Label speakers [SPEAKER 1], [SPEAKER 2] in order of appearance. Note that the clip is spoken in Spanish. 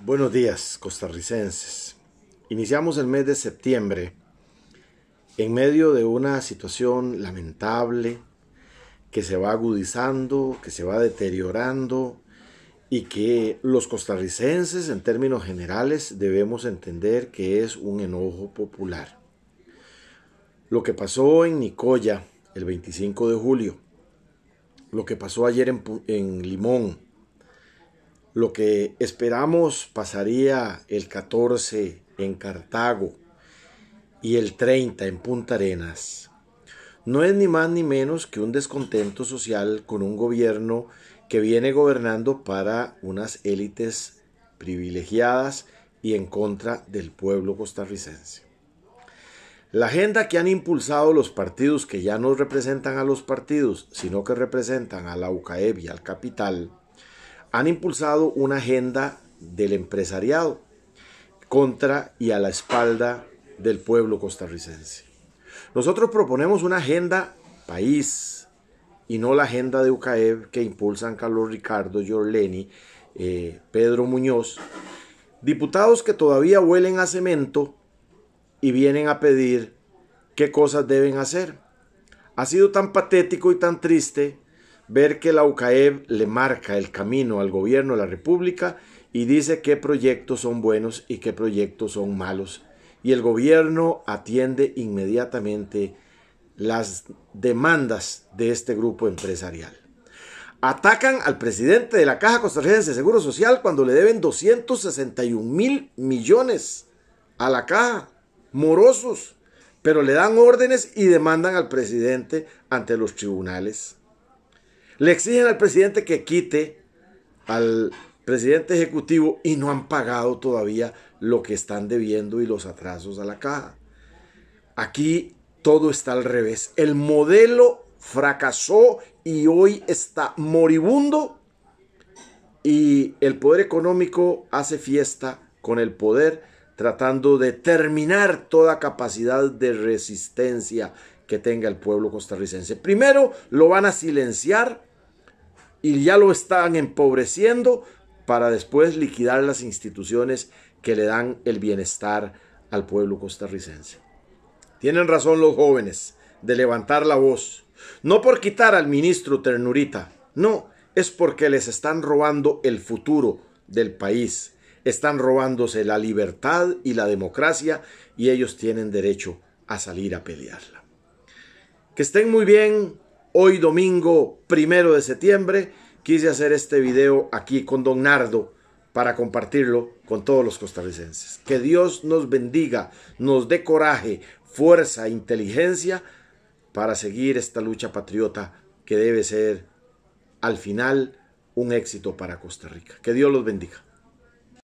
[SPEAKER 1] Buenos días, costarricenses. Iniciamos el mes de septiembre en medio de una situación lamentable que se va agudizando, que se va deteriorando y que los costarricenses en términos generales debemos entender que es un enojo popular. Lo que pasó en Nicoya el 25 de julio, lo que pasó ayer en, en Limón, lo que esperamos pasaría el 14 en Cartago y el 30 en Punta Arenas. No es ni más ni menos que un descontento social con un gobierno que viene gobernando para unas élites privilegiadas y en contra del pueblo costarricense. La agenda que han impulsado los partidos que ya no representan a los partidos, sino que representan a la UCAEB y al capital, han impulsado una agenda del empresariado contra y a la espalda del pueblo costarricense. Nosotros proponemos una agenda país y no la agenda de UCAEB que impulsan Carlos Ricardo, Jorleni, eh, Pedro Muñoz, diputados que todavía huelen a cemento y vienen a pedir qué cosas deben hacer. Ha sido tan patético y tan triste ver que la UCAEB le marca el camino al gobierno de la República y dice qué proyectos son buenos y qué proyectos son malos. Y el gobierno atiende inmediatamente las demandas de este grupo empresarial. Atacan al presidente de la Caja Costarricense de Seguro Social cuando le deben 261 mil millones a la caja, morosos, pero le dan órdenes y demandan al presidente ante los tribunales. Le exigen al presidente que quite al presidente ejecutivo y no han pagado todavía lo que están debiendo y los atrasos a la caja. Aquí todo está al revés. El modelo fracasó y hoy está moribundo y el poder económico hace fiesta con el poder tratando de terminar toda capacidad de resistencia que tenga el pueblo costarricense. Primero lo van a silenciar y ya lo están empobreciendo para después liquidar las instituciones que le dan el bienestar al pueblo costarricense. Tienen razón los jóvenes de levantar la voz, no por quitar al ministro Ternurita, no, es porque les están robando el futuro del país, están robándose la libertad y la democracia y ellos tienen derecho a salir a pelearla. Que estén muy bien, Hoy domingo primero de septiembre quise hacer este video aquí con Don Nardo para compartirlo con todos los costarricenses. Que Dios nos bendiga, nos dé coraje, fuerza, e inteligencia para seguir esta lucha patriota que debe ser al final un éxito para Costa Rica. Que Dios los bendiga.